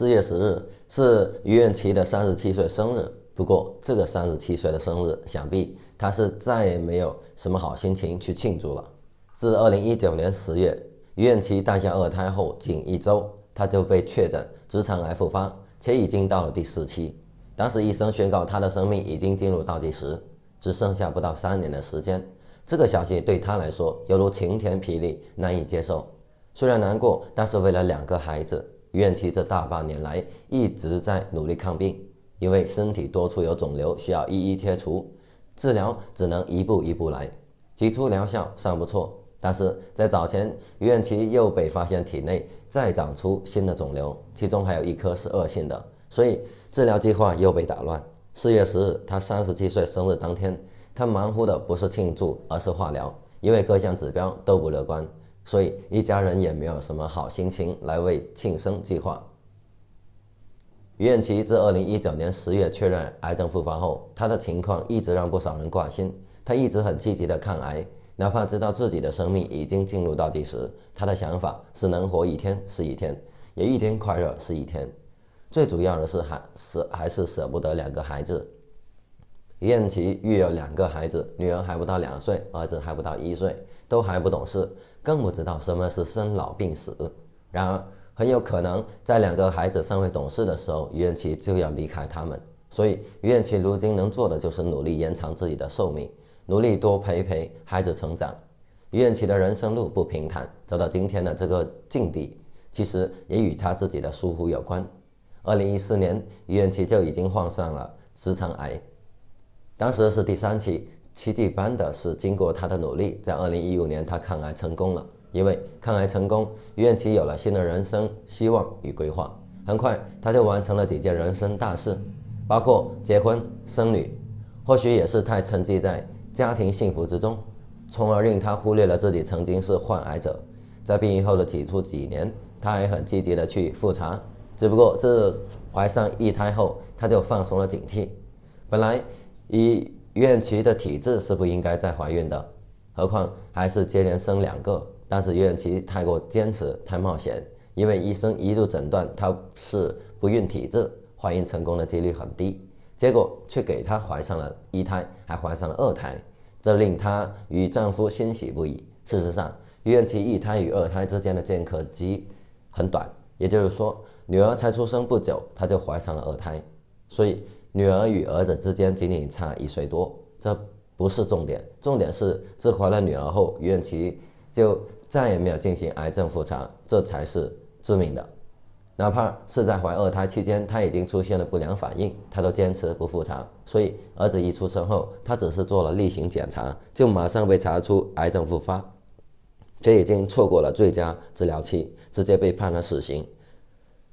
四月十日是于彦琪的三十七岁生日，不过这个三十七岁的生日，想必他是再也没有什么好心情去庆祝了。自二零一九年十月，于彦琪诞下二胎后仅一周，他就被确诊直肠癌复发，且已经到了第四期。当时医生宣告他的生命已经进入倒计时，只剩下不到三年的时间。这个消息对他来说犹如晴天霹雳，难以接受。虽然难过，但是为了两个孩子。于期这大半年来一直在努力抗病，因为身体多处有肿瘤，需要一一切除，治疗只能一步一步来，起初疗效尚不错，但是在早前，于期又被发现体内再长出新的肿瘤，其中还有一颗是恶性的，所以治疗计划又被打乱。四月十日，他三十七岁生日当天，他忙乎的不是庆祝，而是化疗，因为各项指标都不乐观。所以一家人也没有什么好心情来为庆生计划。于艳琪自二零一九年十月确认癌症复发后，她的情况一直让不少人挂心。她一直很积极的抗癌，哪怕知道自己的生命已经进入倒计时，她的想法是能活一天是一天，也一天快乐是一天。最主要的是还是还是舍不得两个孩子。于艳琪育有两个孩子，女儿还不到两岁，儿子还不到一岁。都还不懂事，更不知道什么是生老病死。然而，很有可能在两个孩子尚未懂事的时候，于艳琪就要离开他们。所以，于艳琪如今能做的就是努力延长自己的寿命，努力多陪陪孩子成长。于艳琪的人生路不平坦，走到今天的这个境地，其实也与他自己的疏忽有关。二零一四年，于艳琪就已经患上了直肠癌，当时是第三期。奇迹般的是，经过他的努力，在二零一五年，他抗癌成功了。因为抗癌成功，于艳琪有了新的人生希望与规划。很快，他就完成了几件人生大事，包括结婚生女。或许也是太沉寂在家庭幸福之中，从而令他忽略了自己曾经是患癌者。在病愈后的起初几年，他还很积极的去复查，只不过自怀上一胎后，他就放松了警惕。本来以孕期的体质是不应该再怀孕的，何况还是接连生两个。但是于艳太过坚持，太冒险，因为医生一度诊断她是不孕体质，怀孕成功的几率很低。结果却给她怀上了一胎，还怀上了二胎，这令她与丈夫欣喜不已。事实上，孕期一胎与二胎之间的间隔期很短，也就是说，女儿才出生不久，她就怀上了二胎，所以。女儿与儿子之间仅仅差一岁多，这不是重点，重点是自怀了女儿后，于文琪就再也没有进行癌症复查，这才是致命的。哪怕是在怀二胎期间，他已经出现了不良反应，他都坚持不复查。所以儿子一出生后，他只是做了例行检查，就马上被查出癌症复发，却已经错过了最佳治疗期，直接被判了死刑。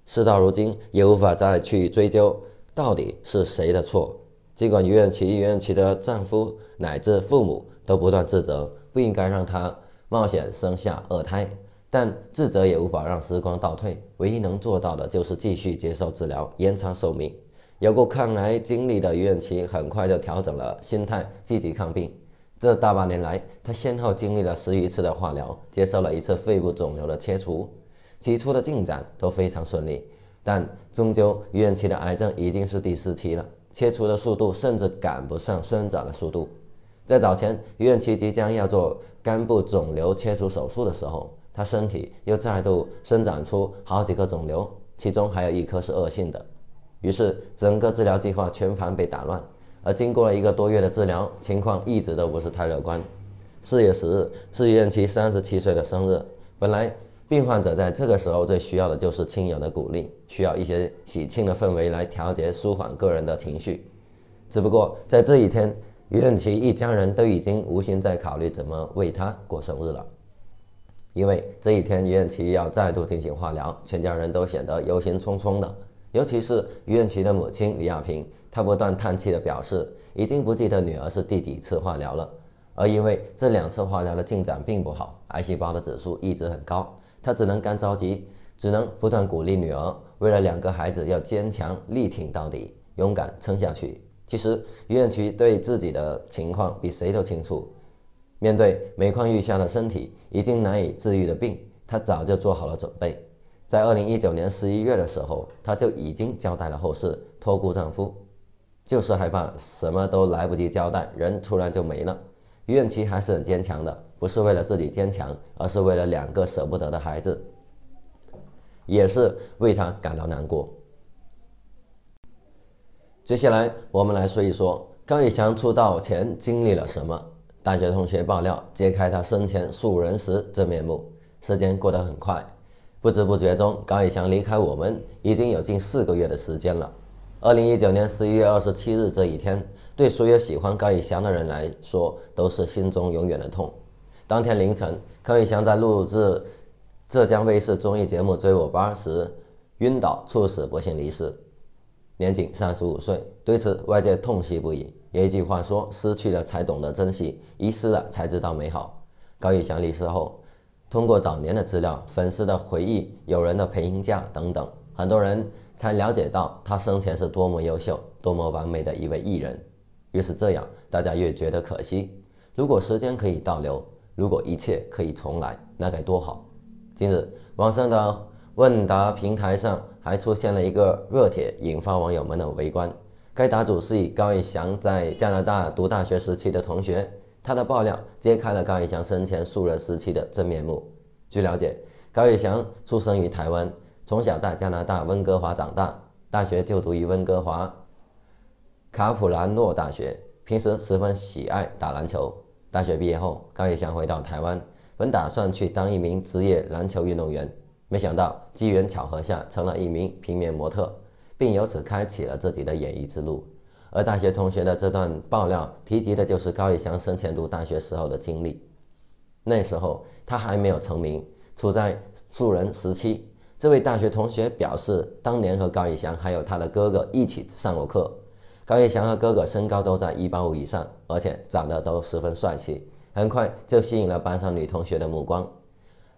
事到如今，也无法再去追究。到底是谁的错？尽管于艳琪、于艳琪的丈夫乃至父母都不断自责，不应该让她冒险生下二胎，但自责也无法让时光倒退。唯一能做到的就是继续接受治疗，延长寿命。有过抗癌经历的于艳琪很快就调整了心态，积极抗病。这大半年来，她先后经历了十余次的化疗，接受了一次肺部肿瘤的切除，起初的进展都非常顺利。但终究，于艳琦的癌症已经是第四期了，切除的速度甚至赶不上生长的速度。在早前，于艳琦即将要做肝部肿瘤切除手术的时候，他身体又再度生长出好几颗肿瘤，其中还有一颗是恶性的，于是整个治疗计划全盘被打乱。而经过了一个多月的治疗，情况一直都不是太乐观。四月十日是于艳琦三十七岁的生日，本来。病患者在这个时候最需要的就是亲友的鼓励，需要一些喜庆的氛围来调节、舒缓个人的情绪。只不过在这一天，于任琦一家人都已经无心再考虑怎么为他过生日了，因为这一天于艳琪要再度进行化疗，全家人都显得忧心忡忡的。尤其是于艳琪的母亲李亚平，她不断叹气的表示，已经不记得女儿是第几次化疗了。而因为这两次化疗的进展并不好，癌细胞的指数一直很高。她只能干着急，只能不断鼓励女儿，为了两个孩子要坚强，力挺到底，勇敢撑下去。其实于艳琪对自己的情况比谁都清楚，面对每况愈下的身体，已经难以治愈的病，她早就做好了准备。在二零一九年十一月的时候，她就已经交代了后事，托孤丈夫，就是害怕什么都来不及交代，人突然就没了。于艳琪还是很坚强的。不是为了自己坚强，而是为了两个舍不得的孩子，也是为他感到难过。接下来我们来说一说高以翔出道前经历了什么。大学同学爆料，揭开他生前素人时真面目。时间过得很快，不知不觉中，高以翔离开我们已经有近四个月的时间了。二零一九年十一月二十七日这一天，对所有喜欢高以翔的人来说，都是心中永远的痛。当天凌晨，高以翔在录制浙江卫视综艺节目《追我吧》时晕倒猝死，不幸离世，年仅三十五岁。对此，外界痛惜不已。有一句话说：“失去了才懂得珍惜，遗失了才知道美好。”高以翔离世后，通过早年的资料、粉丝的回忆、友人的陪音架等等，很多人才了解到他生前是多么优秀、多么完美的一位艺人。越是这样，大家越觉得可惜。如果时间可以倒流，如果一切可以重来，那该多好！近日，网上的问答平台上还出现了一个热帖，引发网友们的围观。该答主是以高以翔在加拿大读大学时期的同学，他的爆料揭开了高以翔生前数人时期的真面目。据了解，高以翔出生于台湾，从小在加拿大温哥华长大，大学就读于温哥华卡普兰诺大学，平时十分喜爱打篮球。大学毕业后，高以翔回到台湾，本打算去当一名职业篮球运动员，没想到机缘巧合下成了一名平面模特，并由此开启了自己的演艺之路。而大学同学的这段爆料提及的就是高以翔生前读大学时候的经历。那时候他还没有成名，处在素人时期。这位大学同学表示，当年和高以翔还有他的哥哥一起上过课。高以翔和哥哥身高都在一八五以上，而且长得都十分帅气，很快就吸引了班上女同学的目光。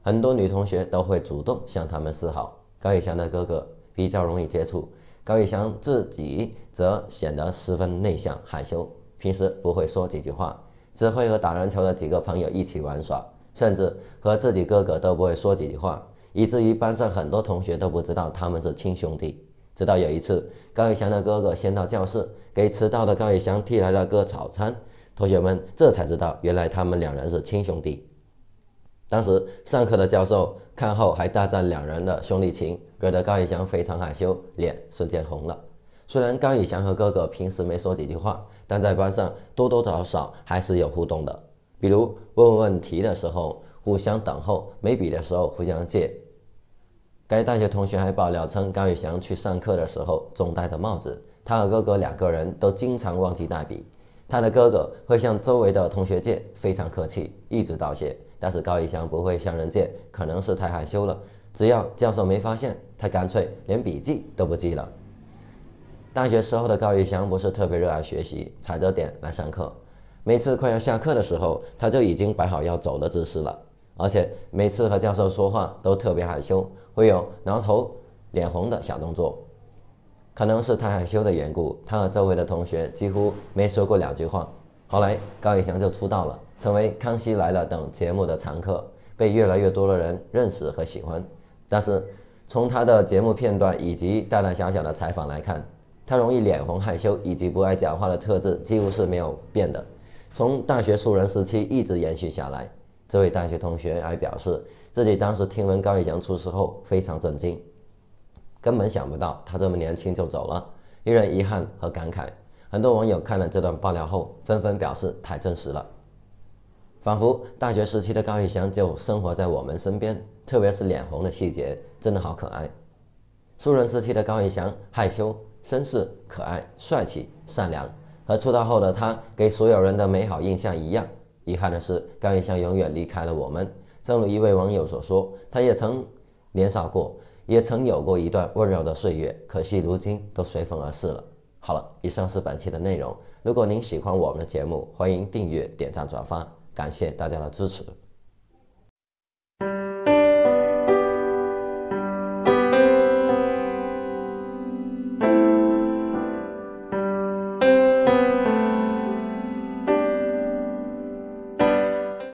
很多女同学都会主动向他们示好。高以翔的哥哥比较容易接触，高以翔自己则显得十分内向害羞，平时不会说几句话，只会和打篮球的几个朋友一起玩耍，甚至和自己哥哥都不会说几句话，以至于班上很多同学都不知道他们是亲兄弟。直到有一次，高以翔的哥哥先到教室，给迟到的高以翔递来了个早餐。同学们这才知道，原来他们两人是亲兄弟。当时上课的教授看后还大赞两人的兄弟情，惹得高以翔非常害羞，脸瞬间红了。虽然高以翔和哥哥平时没说几句话，但在班上多多少少还是有互动的，比如问问题的时候互相等候，没笔的时候互相借。该大学同学还爆料称，高宇翔去上课的时候总戴着帽子，他和哥哥两个人都经常忘记带笔。他的哥哥会向周围的同学借，非常客气，一直道谢；但是高以翔不会向人借，可能是太害羞了。只要教授没发现，他干脆连笔记都不记了。大学时候的高以翔不是特别热爱学习，踩着点来上课，每次快要下课的时候，他就已经摆好要走的姿势了。而且每次和教授说话都特别害羞，会有挠头、脸红的小动作，可能是太害羞的缘故。他和周围的同学几乎没说过两句话。后来高以翔就出道了，成为《康熙来了》等节目的常客，被越来越多的人认识和喜欢。但是从他的节目片段以及大大小小的采访来看，他容易脸红、害羞以及不爱讲话的特质几乎是没有变的，从大学素人时期一直延续下来。这位大学同学还表示，自己当时听闻高以翔出事后非常震惊，根本想不到他这么年轻就走了，令人遗憾和感慨。很多网友看了这段爆料后，纷纷表示太真实了，仿佛大学时期的高以翔就生活在我们身边。特别是脸红的细节，真的好可爱。素人时期的高以翔害羞、绅士、可爱、帅气、善良，和出道后的他给所有人的美好印象一样。遗憾的是，高以翔永远离开了我们。正如一位网友所说，他也曾年少过，也曾有过一段温柔的岁月，可惜如今都随风而逝了。好了，以上是本期的内容。如果您喜欢我们的节目，欢迎订阅、点赞、转发，感谢大家的支持。